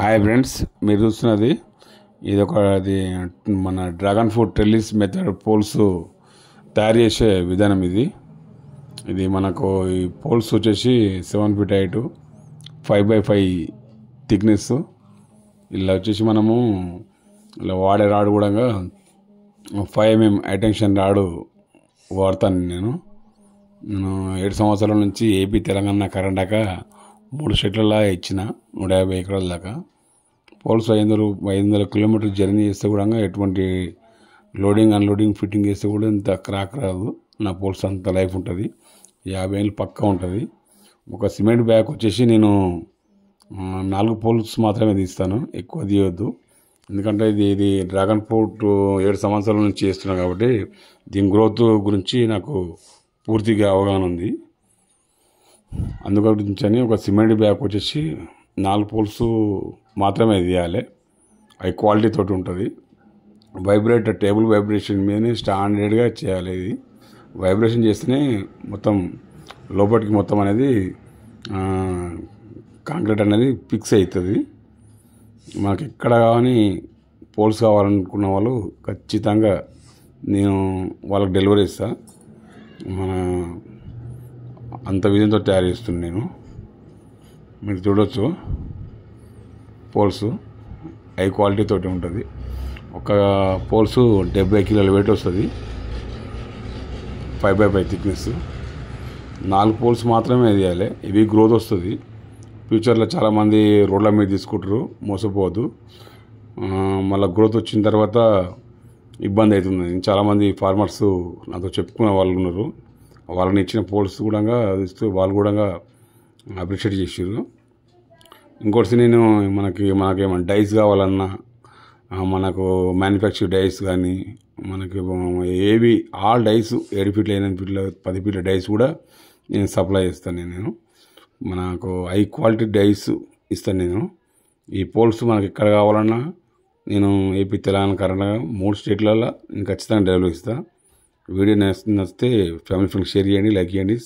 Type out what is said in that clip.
hi friends మీరు చూస్తున్నది ఇది ఒక అది మన dragon fruit trellis method poles తయారు చేసే విధానం ఇది ఇది మనకు ఈ పోల్స్ వచ్చేసి seven feet height five by five thickness ఇలా వచ్చేసి మనము ఇలా వాడే రాడు కూడా ఫైవ్ ఎంఎం అటెన్షన్ రాడు వాడతాను నేను నేను ఏడు సంవత్సరాల నుంచి ఏపీ తెలంగాణ కర్ణాటక మూడు సెట్లలా ఇచ్చిన నూట యాభై ఎకరాల దాకా పోల్స్ ఐదు వందలు ఐదు వందల కిలోమీటర్లు జర్నీ చేస్తే కూడా ఎటువంటి లోడింగ్ అన్లోడింగ్ ఫిట్టింగ్ చేస్తే కూడా ఇంత క్రాక్ రాదు నా పోల్స్ అంత లైఫ్ ఉంటుంది యాభై ఏళ్ళు పక్కా ఉంటుంది ఒక సిమెంట్ బ్యాగ్ వచ్చేసి నేను నాలుగు పోల్స్ మాత్రమే తీస్తాను ఎక్కువ తీయొద్దు ఎందుకంటే ఇది ఇది డ్రాగన్ ఫ్రూట్ ఏడు సంవత్సరాల నుంచి చేస్తున్నాను కాబట్టి దీని గ్రోత్ గురించి నాకు పూర్తిగా అవగాహన ఉంది అందుకని ఒక సిమెంట్ బ్యాగ్ వచ్చేసి నాలుగు పోల్స్ మాత్రమే తీయాలి అవి క్వాలిటీ తోటి ఉంటుంది వైబ్రేట్ టేబుల్ వైబ్రేషన్ మీదనే స్టాండర్డ్గా చేయాలి ఇది వైబ్రేషన్ చేస్తేనే మొత్తం లోపలికి మొత్తం అనేది కాంక్రీట్ అనేది ఫిక్స్ అవుతుంది మనకి ఎక్కడ కానీ పోల్స్ కావాలనుకున్న వాళ్ళు ఖచ్చితంగా నేను వాళ్ళకి డెలివరీ ఇస్తాను మన అంత విధంతో తయారు చేస్తుంది నేను మీరు చూడొచ్చు పోల్స్ హై క్వాలిటీ తోటి ఉంటుంది ఒక పోల్స్ డెబ్బై కిలోల వెయిట్ వస్తుంది ఫైవ్ బై ఫైవ్ థిక్నెస్ నాలుగు పోల్స్ మాత్రమే వేయాలి ఇవి గ్రోత్ వస్తుంది ఫ్యూచర్లో చాలామంది రోడ్ల మీద తీసుకుంటారు మోసపోవద్దు మళ్ళీ గ్రోత్ వచ్చిన తర్వాత ఇబ్బంది అవుతుంది చాలామంది ఫార్మర్స్ నాతో చెప్పుకునే వాళ్ళు ఉన్నారు వాళ్ళని ఇచ్చిన పోల్స్ కూడా ఇస్తూ వాళ్ళు కూడా అప్రిషియేట్ చేసారు ఇంకోటి నేను మనకి మాకేమన్నా డైస్ కావాలన్నా మనకు మ్యానుఫ్యాక్చర్ డైస్ కానీ మనకి ఏవి ఆల్ డైస్ ఏడు ఫీట్లు ఎనిమిది ఫీట్లు పది ఫీట్ల డైస్ కూడా నేను సప్లై చేస్తాను నేను మనకు హై క్వాలిటీ డైస్ ఇస్తాను నేను ఈ పోల్స్ మనకి ఎక్కడ కావాలన్నా నేను ఏపీ తెలంగాణ కర్ణాటక మూడు స్టేట్లలో నేను ఖచ్చితంగా డెవలప్ ఇస్తాను వీడియో నచ్చితే ఫ్యామిలీ ఫ్రెండ్స్ షేర్ చేయండి లైక్ చేయండి